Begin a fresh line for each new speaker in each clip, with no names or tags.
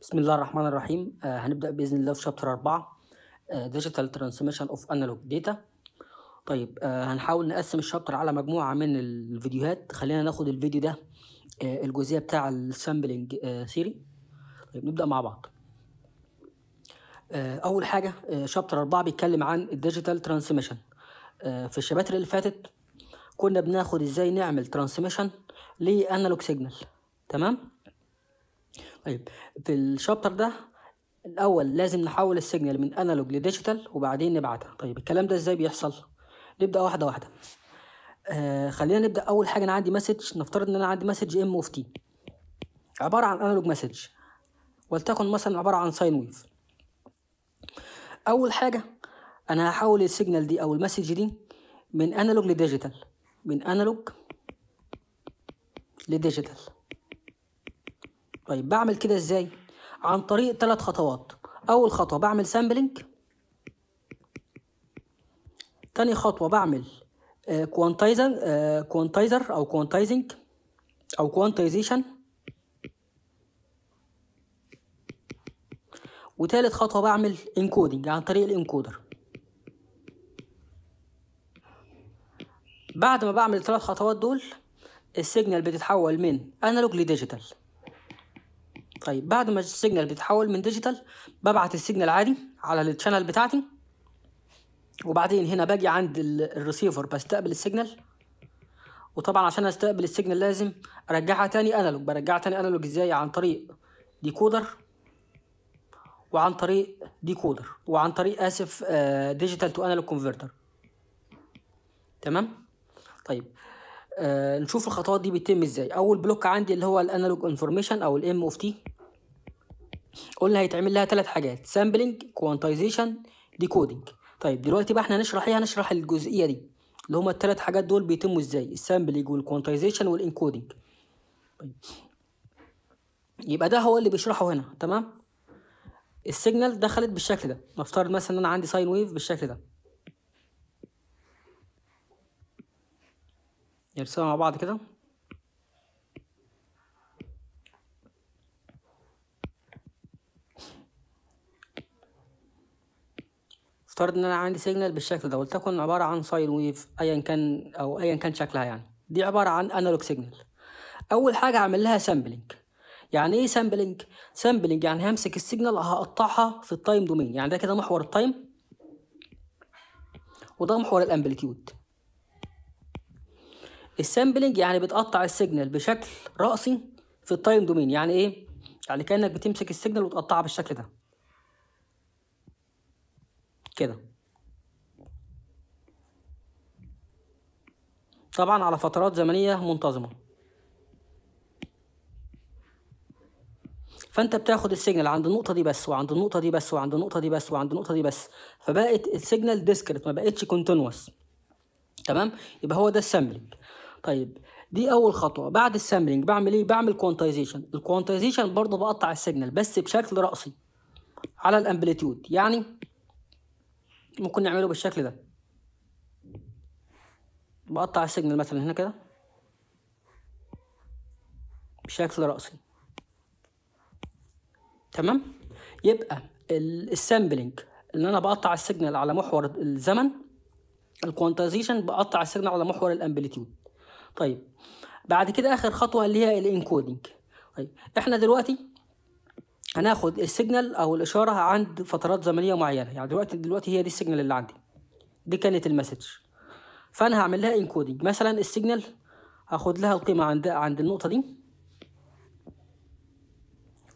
بسم الله الرحمن الرحيم آه هنبدأ بإذن الله في شابتر 4 ديجيتال ترانسميشن اوف انالوج داتا طيب آه هنحاول نقسم الشابتر على مجموعة من الفيديوهات خلينا ناخد الفيديو ده آه الجزئية بتاع السامبلنج آه، ثيري طيب نبدأ مع بعض آه، أول حاجة آه، شابتر 4 بيتكلم عن الديجيتال ترانسميشن في الشباتر اللي فاتت كنا بناخد ازاي نعمل ترانسميشن لانالوج سيجنال تمام طيب في الشابتر ده الاول لازم نحول السيجنال من انالوج لديجيتال وبعدين نبعتها طيب الكلام ده ازاي بيحصل نبدا واحده واحده آه خلينا نبدا اول حاجه انا عندي مسج نفترض ان انا عندي مسج ام اوف تي عباره عن انالوج مسج ولتكن مثلا عباره عن ساين ويف اول حاجه انا هحول السيجنال دي او المسج دي من انالوج لديجيتال من انالوج لديجيتال طيب بعمل كده ازاي عن طريق ثلاث خطوات اول خطوه بعمل سامبلينج تاني خطوه بعمل كوانتايزر آه، آه، كوانتايزر او كوانتايزنج او كوانتايزيشن وتالت خطوه بعمل انكودنج عن طريق الانكودر بعد ما بعمل الثلاث خطوات دول السيجنال بتتحول من انالوج لديجيتال طيب بعد ما السيجنال بيتحول من ديجيتال ببعت السيجنال عادي على التشانل بتاعتي وبعدين هنا باجي عند الريسيفر بستقبل السيجنال وطبعا عشان استقبل السيجنال لازم ارجعها تاني انالوج برجعها تاني انالوج ازاي عن طريق ديكودر وعن طريق ديكودر وعن طريق اسف ديجيتال تو انالوج كونفرتر تمام طيب آه نشوف الخطوات دي بتتم ازاي اول بلوك عندي اللي هو الانالوج انفورميشن او الام اوف تي قلنا هيتعمل لها ثلاث حاجات سامبلنج كوانتايزيشن ديكودنج طيب دلوقتي بقى احنا هنشرح ايه هنشرح الجزئيه دي اللي هما الثلاث حاجات دول بيتموا ازاي السامبلنج والكوانتايزيشن والانكودنج طيب يبقى ده هو اللي بيشرحه هنا تمام السيجنال دخلت بالشكل ده نفترض مثلا ان انا عندي ساين ويف بالشكل ده نرسمها يعني مع بعض كده افترض ان انا عندي سيجنال بالشكل ده ولتكن عباره عن ساين ويف ايا كان او ايا كان شكلها يعني دي عباره عن انالوج سيجنال اول حاجه هعمل لها سامبلنج يعني ايه سامبلنج سامبلنج يعني همسك السيجنال هقطعها في التايم دومين يعني ده كده محور التايم وده محور الامبليتيود السامبلنج يعني بتقطع السيجنال بشكل رأسي في التايم دومين يعني ايه يعني كانك بتمسك السيجنال وتقطعها بالشكل ده كده طبعا على فترات زمنية منتظمة فانت بتاخد السيجنال عند النقطه دي بس وعند النقطه دي بس وعند النقطه دي بس وعند النقطه دي بس فبقت السيجنال ديسكريت ما بقتش كونتينوس تمام يبقى هو ده السامبلنج طيب دي اول خطوه بعد السامبلنج بعمل ايه بعمل كوانتايزيشن الكوانتايزيشن برضه بقطع السيجنال بس بشكل راسي على الامبليتيود يعني ممكن نعمله بالشكل ده بقطع السيجنال مثلا هنا كده بشكل رأسي تمام يبقى السامبلينج ان انا بقطع السيجنال على محور الزمن الكوانتايزيشن بقطع السيجنال على محور الامبليتيود طيب بعد كده اخر خطوه اللي هي الانكودنج طيب احنا دلوقتي هناخد السيجنال او الاشاره عند فترات زمنيه معينه يعني دلوقتي دلوقتي هي دي السيجنال اللي عندي دي كانت المسج فانا هعمل لها انكودنج مثلا السيجنال هاخد لها القيمه عند عند النقطه دي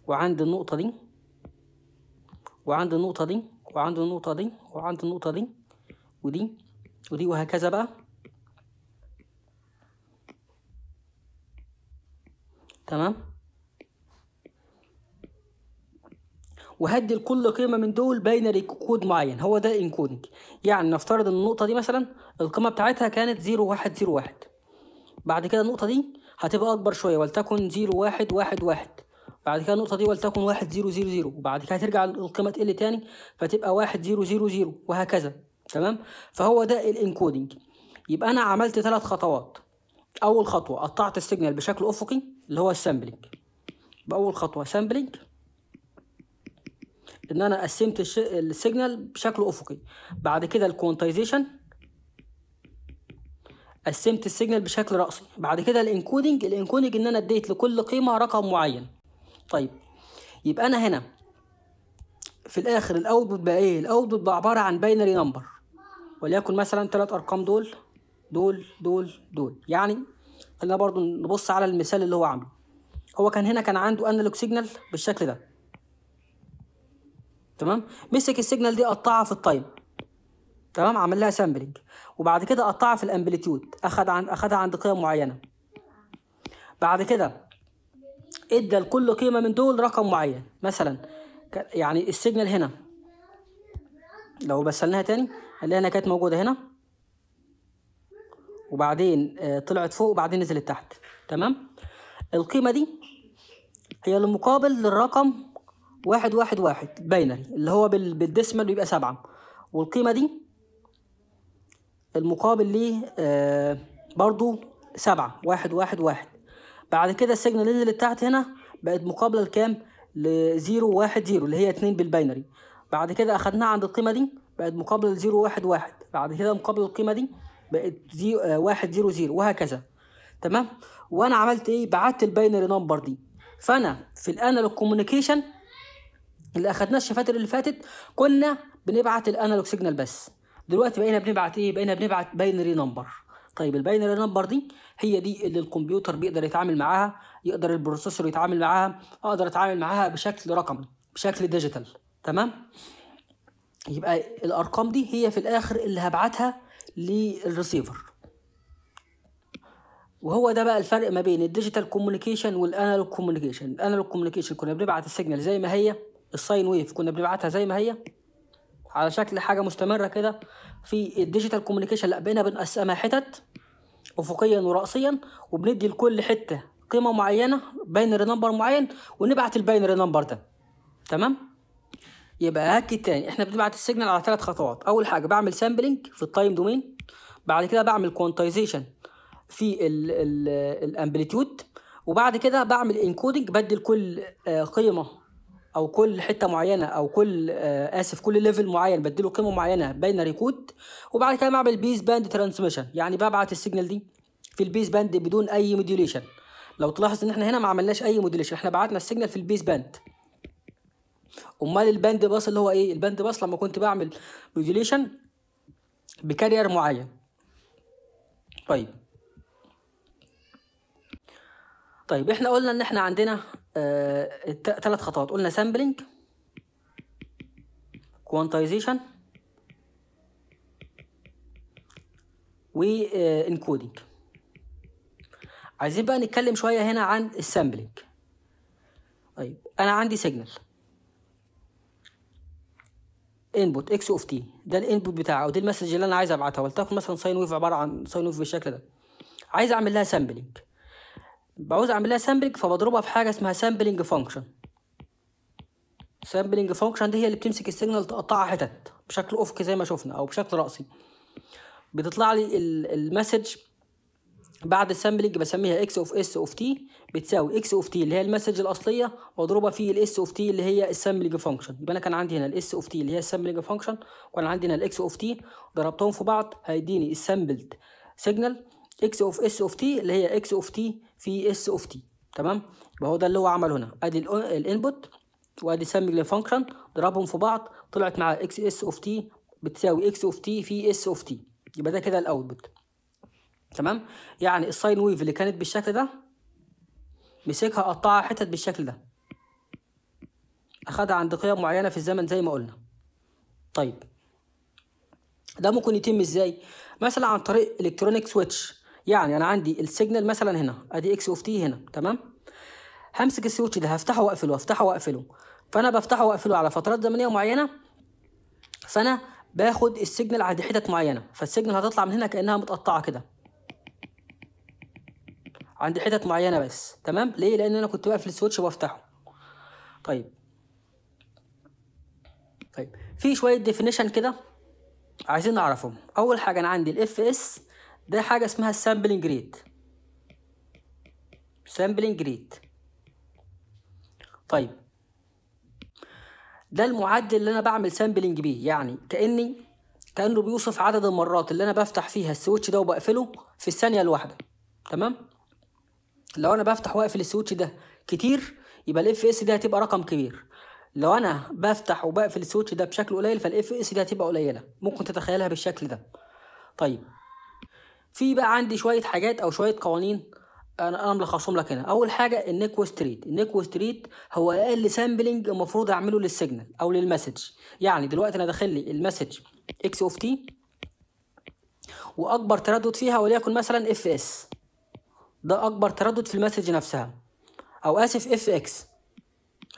وعند النقطه دي وعند النقطه دي وعند النقطه دي وعند النقطه دي ودي ودي وهكذا بقى تمام وهدي لكل قيمه من دول باينري كود معين هو ده الانكودنج يعني نفترض ان النقطه دي مثلا القيمه بتاعتها كانت 0101 بعد كده النقطه دي هتبقى اكبر شويه ولتكن 0111 بعد كده النقطه دي ولتكن 1000 وبعد كده هترجع القيمه تقل تاني فتبقى 1000 وهكذا تمام فهو ده الانكودنج يبقى انا عملت ثلاث خطوات اول خطوه قطعت السيجنال بشكل افقي اللي هو السامبلينج باول خطوه سامبلينج ان انا قسمت السيجنال بشكل افقي بعد كده الكوانتايزيشن قسمت السيجنال بشكل رأسي بعد كده الانكودنج الانكودنج ان انا اديت لكل قيمه رقم معين طيب يبقى انا هنا في الاخر الاوتبوت بقى ايه الاوتبوت بقى عباره عن باينري نمبر وليكن مثلا ثلاث ارقام دول دول دول دول يعني خلينا برضو نبص على المثال اللي هو عامله هو كان هنا كان عنده انالوج سيجنال بالشكل ده تمام مسك السيجنال دي قطعها في التايم تمام عمل لها سامبلنج وبعد كده قطعها في الامبليتيود اخد عن اخدها عند قيم معينه بعد كده ادى لكل قيمه من دول رقم معين مثلا يعني السيجنال هنا لو بسلناها تاني هنلاقي هنا كانت موجوده هنا وبعدين آه، طلعت فوق وبعدين نزلت تحت تمام القيمه دي هي المقابل للرقم واحد واحد واحد باينري اللي هو بالديسمال بيبقى سبعة والقيمة دي المقابل ليه آه برضو سبعة واحد واحد واحد بعد كده السيجنال نزلت تحت هنا بقت مقابلة لكام؟ لزيرو واحد زيرو اللي هي اتنين بالباينري بعد كده أخدناها عند القيمة دي بقت مقابلة لزيرو واحد واحد بعد كده مقابلة القيمة دي بقت زيرو آه واحد زيرو زيرو وهكذا تمام وأنا عملت إيه؟ بعت الباينري نمبر دي فأنا في الأنالوج كوميونيكيشن اللي اخدناه الشفاتر اللي فاتت كنا بنبعت الانالوج سيجنال بس دلوقتي بقينا بنبعت ايه بقينا بنبعت باينري نمبر طيب الباينري نمبر دي هي دي اللي الكمبيوتر بيقدر يتعامل معاها يقدر البروسيسور يتعامل معاها اقدر اتعامل معاها بشكل رقمي بشكل ديجيتال تمام يبقى الارقام دي هي في الاخر اللي هبعتها للريسيفر وهو ده بقى الفرق ما بين الديجيتال كوميونيكيشن والانالوج كوميونيكيشن الانالوج كوميونيكيشن كنا بنبعت السيجنال زي ما هي الساين ويف كنا بنبعتها زي ما هي على شكل حاجه مستمره كده في الديجيتال كوميونيكيشن لا بقينا بنقسمها حتت افقيا وراسيا وبندي لكل حته قيمه معينه باينري نمبر معين ونبعت الباينري نمبر ده تمام يبقى هاكي تاني احنا بنبعت السيجنال على ثلاث خطوات اول حاجه بعمل سامبلنج في التايم دومين بعد كده بعمل كوانتايزيشن في الامبليتيود وبعد كده بعمل انكودنج بدي لكل آه، قيمه او كل حته معينه او كل آه اسف كل ليفل معين بديله قيمه معينه باينري كود وبعد كده بعمل بيس باند ترانسميشن يعني ببعت السيجنال دي في البيس باند بدون اي موديوليشن لو تلاحظ ان احنا هنا ما عملناش اي موديوليشن احنا بعتنا السيجنال في البيس باند امال الباند باص اللي هو ايه الباند باص لما كنت بعمل موديوليشن بكارير معين طيب طيب احنا قلنا ان احنا عندنا ثلاث آه، خطوات قلنا سامبلينج كوانتايزيشن وانكودينج عايزين بقى نتكلم شويه هنا عن السامبلينج طيب انا عندي سيجنال انبوت اكس اوف تي ده الانبوت بتاعه ودي المسج اللي انا عايز ابعتها ولتكن مثلا ساين ويف عباره عن ساين ويف بالشكل ده عايز اعمل لها سامبلينج بعوز اعمل لها سامبلنج فبضربها في حاجه اسمها سامبلنج فانكشن سامبلنج فانكشن دي هي اللي بتمسك السيجنال تقطعها حتت بشكل افقي زي ما شفنا او بشكل راسي بتطلع لي المسج بعد السامبلنج بسميها اكس اوف اس اوف تي بتساوي اكس اوف تي اللي هي المسج الاصليه واضربها في الاس اوف تي اللي هي السامبلنج فانكشن يبقى انا كان عندي هنا الاس اوف تي اللي هي السامبلنج فانكشن وكان عندي هنا الاكس اوف تي ضربتهم في بعض هيديني السامبلد سيجنال اكس اوف اس اوف تي اللي هي اكس اوف تي في اس اوف تي تمام يبقى هو ده اللي هو عمله هنا ادي الانبوت وادي سمج للفانكشن ضربهم في بعض طلعت مع اكس اس اوف تي بتساوي اكس اوف تي في اس اوف تي يبقى ده كده الاوتبوت تمام يعني الساين ويف اللي كانت بالشكل ده مسكها قطعها حتت بالشكل ده اخدها عند قيم معينه في الزمن زي ما قلنا طيب ده ممكن يتم ازاي مثلا عن طريق الكترونيك سويتش يعني انا عندي السيجنال مثلا هنا ادي اكس اوف تي هنا تمام همسك السويتش ده هفتحه واقفله هفتحه واقفله فانا بفتحه واقفله على فترات زمنيه معينه فانا باخد السيجنال عند حتت معينه فالسيجنال هتطلع من هنا كانها متقطعه كده عند حتت معينه بس تمام ليه لان انا كنت بقفل السويتش وافتحه طيب طيب في شويه ديفينيشن كده عايزين نعرفهم اول حاجه انا عندي الاف اس ده حاجة اسمها السامبلنج ريت سامبلنج ريت طيب ده المعدل اللي انا بعمل سامبلنج بيه يعني كاني كانه بيوصف عدد المرات اللي انا بفتح فيها السويتش ده وبقفله في الثانيه الواحده تمام لو انا بفتح واقفل السويتش ده كتير يبقى الاف اس دي هتبقى رقم كبير لو انا بفتح وبقفل السويتش ده بشكل قليل فالاف اس دي هتبقى قليله ممكن تتخيلها بالشكل ده طيب في بقى عندي شويه حاجات او شويه قوانين انا انا ملخصهم لك هنا اول حاجه النيك وستريت النيك وستريت هو اقل سامبلنج المفروض اعمله للسيجنال او للمسج يعني دلوقتي انا داخل لي المسج اكس اوف تي واكبر تردد فيها وليكن مثلا اف اس ده اكبر تردد في المسج نفسها او اسف اف اكس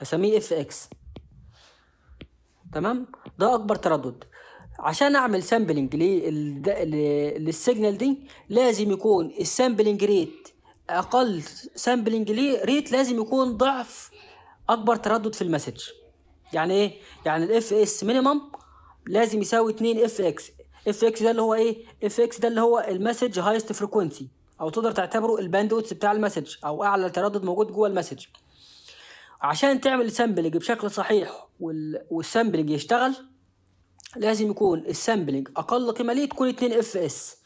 هسميه اف اكس تمام ده اكبر تردد عشان اعمل سامبلنج للسيجنال دي لازم يكون السامبلنج ريت اقل سامبلنج ريت لازم يكون ضعف اكبر تردد في المسج يعني ايه يعني الاف اس مينيمم لازم يساوي 2 اف اكس اف اكس ده اللي هو ايه اف اكس ده اللي هو المسج هايست فريكوينسي او تقدر تعتبره الباندويتس بتاع المسج او اعلى تردد موجود جوه المسج عشان تعمل سامبلنج بشكل صحيح والسامبلنج يشتغل لازم يكون السامبلنج اقل قيمه ليه تكون 2 اف اس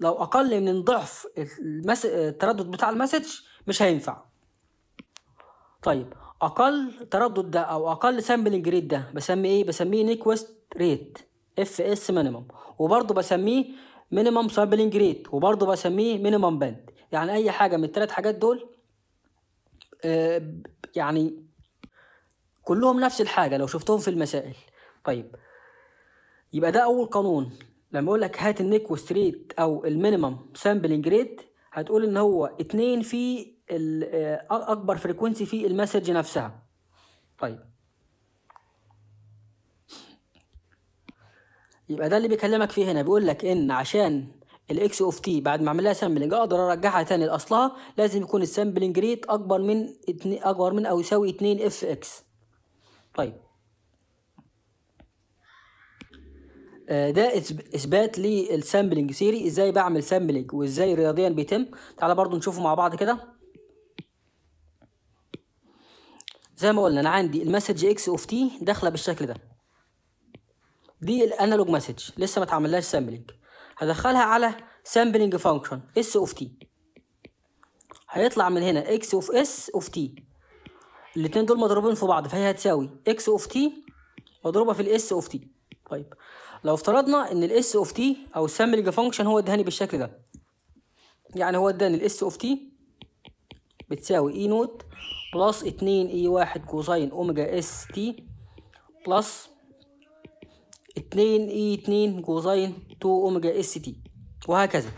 لو اقل من ضعف المس... التردد بتاع المسج مش هينفع طيب اقل تردد ده او اقل سامبلنج ريت ده بسميه ايه بسميه نيكوست ريت اف اس مينيمم وبرضه بسميه مينيمم سامبلنج ريت وبرضه بسميه مينيمم باند يعني اي حاجه من الثلاث حاجات دول آه، يعني كلهم نفس الحاجه لو شفتهم في المسائل طيب يبقى ده اول قانون لما اقول لك هات النيكوست ريت او المينيمم سامبلنج ريت هتقول ان هو اتنين في آه، اكبر فريكونسي في المسج نفسها طيب يبقى ده اللي بيكلمك فيه هنا بيقول لك ان عشان الاكس اوف تي بعد ما اعمل لها سامبلنج اقدر ارجعها تاني لاصلها لازم يكون السامبلنج ريت اكبر من اكبر من او يساوي 2 اف اكس طيب آه، ده اثبات للسامبلنج ثيري ازاي بعمل سامبلنج وازاي رياضيا بيتم تعالى برضو نشوفه مع بعض كده زي ما قلنا انا عندي المسج اكس اوف تي داخله بالشكل ده دي الانالوج مسج لسه ما اتعملهاش سامبلنج هدخلها على سامبلنج فانكشن اس اوف تي هيطلع من هنا اكس اوف اس اوف تي الاثنين دول مضروبين في بعض فهي هتساوي اكس اوف تي مضروبه في الاس اوف تي طيب لو افترضنا ان الاس اوف تي او السامبلنج فانكشن هو ادهاني بالشكل ده يعني هو اداني الاس اوف تي بتساوي اي نوت بلس 2 اي 1 كوساين اوميجا اس تي بلس 2 اي 2 كوساين 2 اوميجا اس تي وهكذا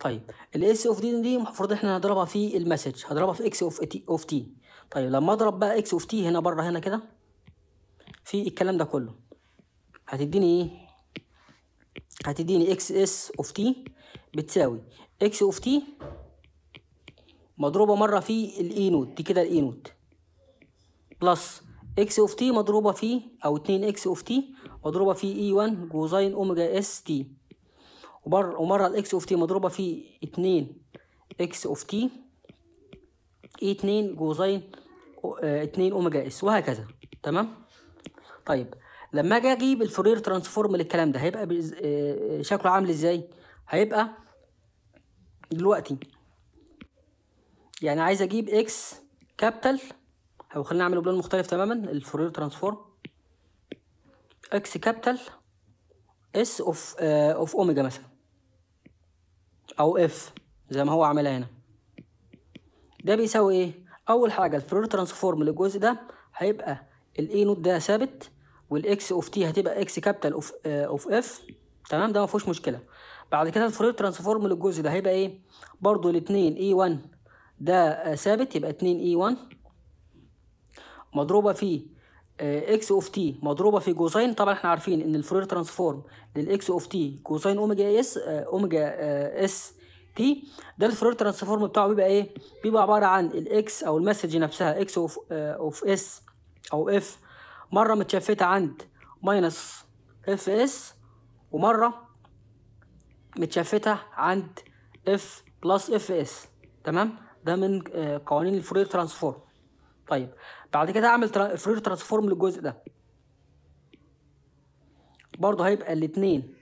طيب الاس اوف دي دي المفروض احنا هنضربها في المسج هضربها في اكس اوف تي اوف تي طيب لما اضرب بقى اكس اوف تي هنا بره هنا كده في الكلام ده كله هتديني ايه هتديني اكس اس اوف تي بتساوي اكس اوف تي مضروبه مره في الاي e نوت دي كده الاي e نوت بلس اكس اوف تي مضروبه في او 2 اكس اوف تي مضروبه في اي e 1 كوزين اوميجا اس تي ومره الاكس اوف تي مضروبه في 2 اكس اوف تي اي 2 كوزين 2 آه، اوميجا اس وهكذا تمام طيب لما اجي اجيب الفورير ترانسفورم للكلام ده هيبقى آه، آه، شكله عامل ازاي هيبقى دلوقتي يعني عايز اجيب اكس كابيتال او خلينا نعمله بلون مختلف تماما الفورير ترانسفورم اكس كابيتال اس اوف اوف اوميجا مثلا او اف زي ما هو عاملها هنا ده بيساوي ايه اول حاجه الفورير ترانسفورم للجزء ده هيبقى الاي نوت ده ثابت والاكس اوف تي هتبقى اكس كابيتال اوف آه، اوف اف تمام ده ما فيهوش مشكله بعد كده الفورير ترانسفورم للجزء ده هيبقى ايه برضو الاثنين اي 1 ده آه، ثابت يبقى 2 اي 1 مضروبه في آه، اكس اوف تي مضروبه في جوزين طبعا احنا عارفين ان الفورير ترانسفورم للاكس اوف تي جوزين اوميجا اس اوميجا اس تي ده الفورير ترانسفورم بتاعه بيبقى ايه بيبقى عباره عن الاكس او المسج نفسها اكس اوف اوف اس او اف مرة متشفتة عند ماينس اف اس ومرة متشفتة عند اف بلس اف اس تمام ده من آه، قوانين الفورير ترانسفورم طيب بعد كده اعمل فورير ترانسفورم للجزء ده برضه هيبقى الاتنين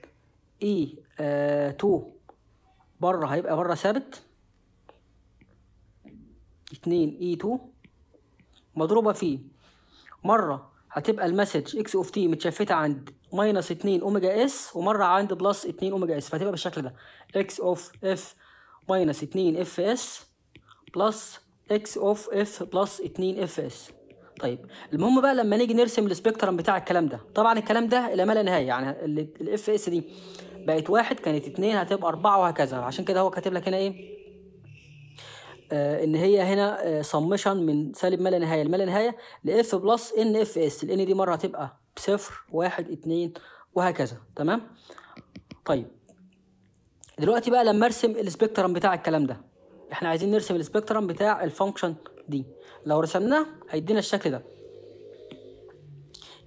اي e، آه 2 بره هيبقى بره ثابت اتنين اي e 2 مضروبة في مرة هتبقى المسج اكس اوف تي متشفته عند ماينس 2 اوميجا اس ومره عند بلس 2 اوميجا اس فهتبقى بالشكل ده اكس اوف اف ماينس 2 اف اس بلس اكس اوف اف بلس 2 اف اس طيب المهم بقى لما نيجي نرسم السبيكترم بتاع الكلام ده طبعا الكلام ده الى ما لا نهايه يعني الاف اس دي بقت واحد كانت اتنين هتبقى اربعه وهكذا عشان كده هو كاتب لك هنا ايه آه، ان هي هنا سمشن آه، من سالب ما لا نهايه لما لا نهايه لاف بلس ان اف اس الان دي مره هتبقى بصفر واحد اتنين وهكذا تمام طيب دلوقتي بقى لما ارسم السبيكترم بتاع الكلام ده احنا عايزين نرسم السبيكترم بتاع الفانكشن دي لو رسمناه هيدينا الشكل ده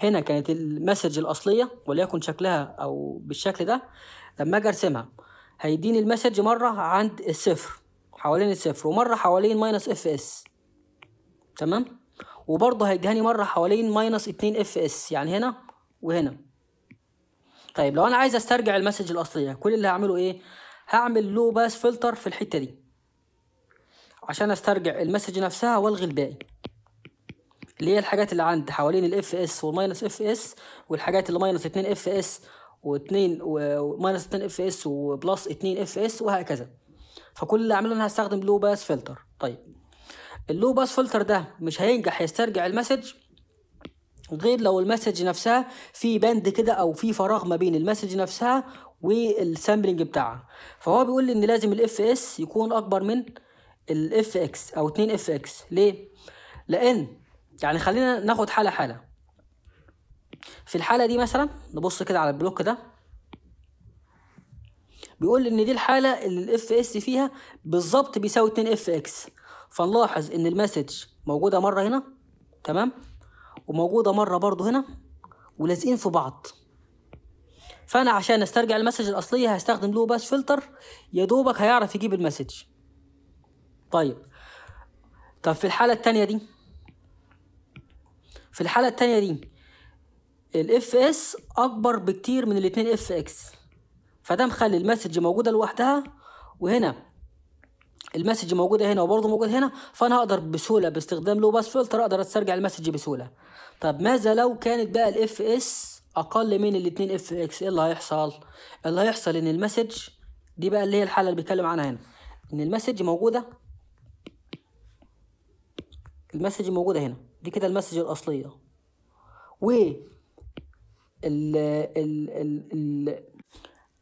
هنا كانت المسج الاصليه وليكن شكلها او بالشكل ده لما اجي ارسمها هيديني المسج مره عند الصفر حوالين الصفر ومرة حوالين ماينس اف اس تمام وبرضه هيديهاني مرة حوالين ماينس اتنين اف اس يعني هنا وهنا طيب لو انا عايز استرجع المسج الاصلية كل اللي هعمله ايه هعمل لو باس فلتر في الحتة دي عشان استرجع المسج نفسها والغي الباقي اللي هي الحاجات اللي عندي حوالين الاف اس والماينس اف اس والحاجات اللي ماينس 2 اف اس و2 وماينس 2 اف اس وبلس 2 اف اس وهكذا فكل اللي اعمله انا هستخدم لو باس فلتر طيب اللو باس فلتر ده مش هينجح يسترجع المسج غير لو المسج نفسها في بند كده او في فراغ ما بين المسج نفسها والسامبلنج بتاعها فهو بيقول لي ان لازم الاف اس يكون اكبر من الاف اكس او 2 اف اكس ليه لان يعني خلينا ناخد حاله حاله في الحاله دي مثلا نبص كده على البلوك ده بيقول ان دي الحاله اللي الاف اس فيها بالظبط بيساوي 2 اف اكس فنلاحظ ان المسج موجوده مره هنا تمام وموجوده مره برضو هنا ولازقين في بعض فانا عشان استرجع المسج الاصليه هستخدم لو باس فلتر يا دوبك هيعرف يجيب المسج طيب طب في الحاله الثانيه دي في الحاله الثانيه دي الاف اس اكبر بكتير من الاثنين اف اكس فده مخلي المسج موجوده لوحدها وهنا المسج موجوده هنا وبرضه موجوده هنا فانا هقدر بسهوله باستخدام لو باس فلتر اقدر استرجع المسج بسهوله طب ماذا لو كانت بقى الاف اس اقل من الاتنين اف اكس ايه اللي هيحصل اللي هيحصل ان المسج دي بقى اللي هي الحاله اللي بيتكلم عنها هنا ان المسج موجوده المسج موجوده هنا دي كده المسج الاصليه و ال ال ال, ال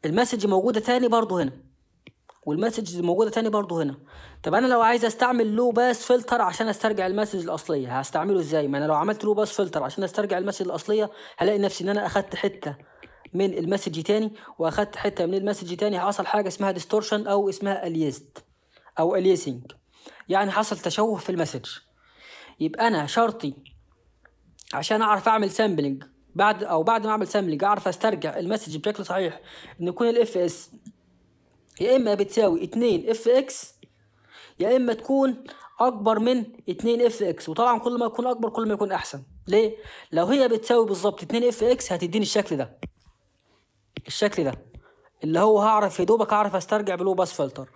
المسج موجوده تاني برضو هنا والمسج موجوده تاني برضو هنا طب انا لو عايز استعمل لو باس فلتر عشان استرجع المسج الاصليه هستعمله ازاي ما انا لو عملت لو باس فلتر عشان استرجع المسج الاصليه هلاقي نفسي ان انا اخدت حته من المسج تاني واخدت حته من المسج تاني حصل حاجه اسمها ديستورشن او اسمها اليست او اليسنج يعني حصل تشوه في المسج يبقى انا شرطي عشان اعرف اعمل سامبلنج بعد او بعد ما اعمل سامبلنج اعرف استرجع المسج بشكل صحيح ان يكون الاف اس يا اما بتساوي 2 اف اكس يا اما تكون اكبر من 2 اف اكس وطبعا كل ما يكون اكبر كل ما يكون احسن ليه لو هي بتساوي بالظبط 2 اف اكس هتديني الشكل ده الشكل ده اللي هو هعرف يا دوبك اعرف استرجع بلو باس فلتر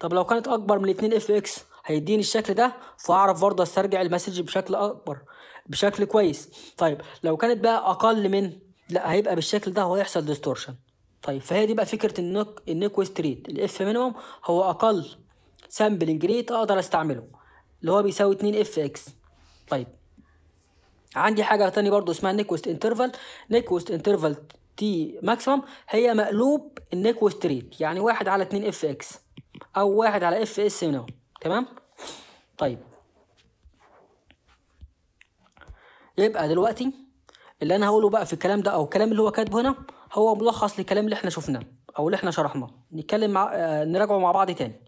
طب لو كانت اكبر من 2 اف اكس هيديني الشكل ده فاعرف برضه استرجع المسج بشكل اكبر بشكل كويس طيب لو كانت بقى اقل من لا هيبقى بالشكل ده هيحصل ديستورشن طيب فهي دي بقى فكره النوك النيكويست ريت الاف مينيمم هو اقل سامبلنج ريت اقدر استعمله اللي هو بيساوي 2 اف اكس طيب عندي حاجه تانية برضو اسمها نيكويست انترفال نيكويست انترفال تي ماكسيمم هي مقلوب النيكويست ريت يعني واحد على 2 اف اكس او واحد على اف اس مينيمم تمام طيب يبقى دلوقتي اللي انا هقوله بقى في الكلام ده او الكلام اللي هو كاتبه هنا هو ملخص للكلام اللي احنا شفناه او اللي احنا شرحناه نتكلم مع... آه، نراجعه مع بعض تاني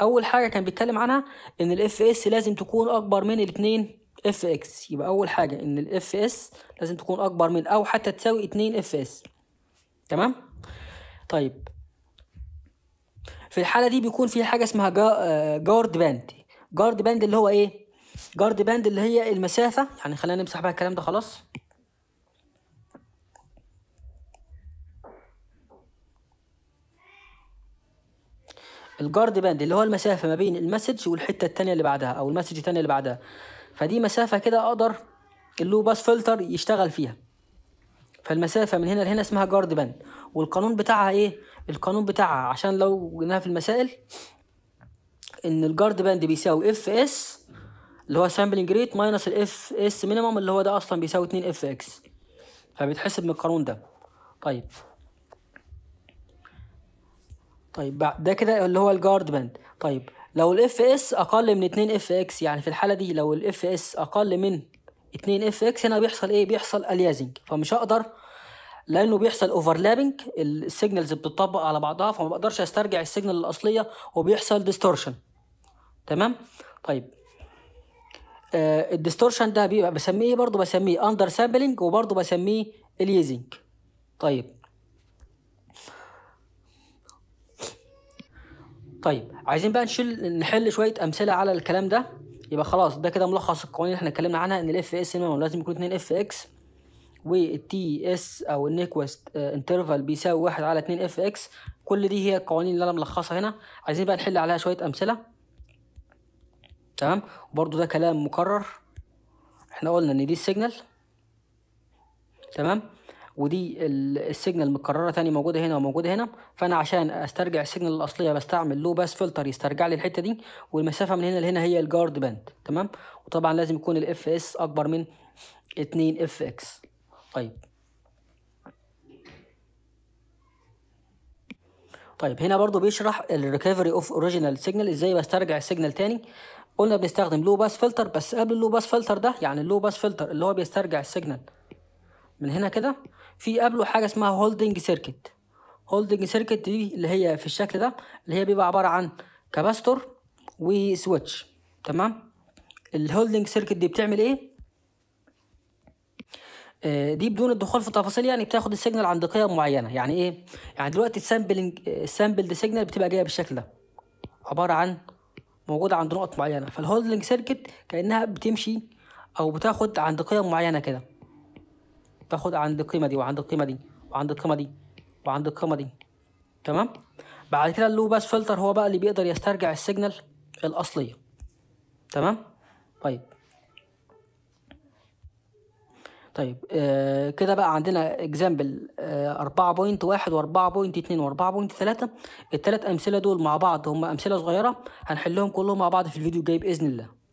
اول حاجه كان بيتكلم عنها ان الاف اس لازم تكون اكبر من الاتنين اف اكس يبقى اول حاجه ان الاف اس لازم تكون اكبر من او حتى تساوي اتنين اف اس تمام طيب في الحاله دي بيكون في حاجه اسمها جا... جارد باند جارد باند اللي هو ايه جارد باند اللي هي المسافه يعني خلينا نمسح بقى الكلام ده خلاص الجارد باند اللي هو المسافه ما بين المسج والحته الثانيه اللي بعدها او المسج الثانيه اللي بعدها فدي مسافه كده اقدر اللو باس فلتر يشتغل فيها فالمسافه من هنا لهنا اسمها جارد باند والقانون بتاعها ايه القانون بتاعها عشان لو قلناها في المسائل ان الجارد باند بيساوي اف اس اللي هو سامبلنج ريت ماينس الاف اس مينيمم اللي هو ده اصلا بيساوي 2 اف اكس فبيتحسب من القانون ده طيب طيب ده كده اللي هو الجارد باند طيب لو الاف اس اقل من 2 اف اكس يعني في الحاله دي لو الاف اس اقل من 2 اف اكس هنا بيحصل ايه بيحصل اليازنج فمش هقدر لانه بيحصل اوفرلابنج السيجنالز بتطبق على بعضها فما بقدرش استرجع السيجنال الاصليه وبيحصل ديستورشن تمام طيب آه، الديستورشن ده بيبقى بسميه برضو بسميه اندر سامبلنج وبرضو بسميه اليزنج طيب طيب عايزين بقى نشيل نحل شويه امثله على الكلام ده يبقى خلاص ده كده ملخص القوانين اللي احنا اتكلمنا عنها ان الاف اس لازم يكون 2 اف اكس والتي اس او النيكوست انترفال آه، بيساوي 1 على 2 اف اكس كل دي هي القوانين اللي انا ملخصها هنا عايزين بقى نحل عليها شويه امثله تمام وبرده ده كلام مكرر احنا قلنا ان دي السيجنال تمام ودي السيجنال متكرره تاني موجوده هنا وموجوده هنا فانا عشان استرجع السيجنال الاصليه بستعمل لو باس فلتر يسترجع لي الحته دي والمسافه من هنا لهنا هي الجارد باند تمام وطبعا لازم يكون الاف اس اكبر من 2 اف اكس طيب طيب هنا برضو بيشرح الريكفري اوف اوريجينال سيجنال ازاي بسترجع السيجنال تاني قلنا بنستخدم لو باس فلتر بس قبل اللو باس فلتر ده يعني اللو باس فلتر اللي هو بيسترجع السيجنال من هنا كده في قبله حاجه اسمها هولدنج سيركت هولدنج سيركت دي اللي هي في الشكل ده اللي هي بيبقى عباره عن كاباستور وسويتش تمام الهولدنج سيركت دي بتعمل ايه آه، دي بدون الدخول في تفاصيل يعني بتاخد السيجنال عند قيم معينه يعني ايه يعني دلوقتي السامبلنج السامبل سيجنال بتبقى جايه بالشكل ده عباره عن موجوده عند نقط معينه فالهولدنج سيركت كانها بتمشي او بتاخد عند قيم معينه كده تاخد عند القيمه دي وعند القيمه دي وعند القيمه دي وعند القيمه دي تمام بعد كده اللو باس فلتر هو بقى اللي بيقدر يسترجع السيجنال الاصليه تمام طيب طيب آه كده بقى عندنا اكزامبل آه 4.1 و4.2 و4.3 الثلاث امثله دول مع بعض هم امثله صغيره هنحلهم كلهم مع بعض في الفيديو الجاي باذن الله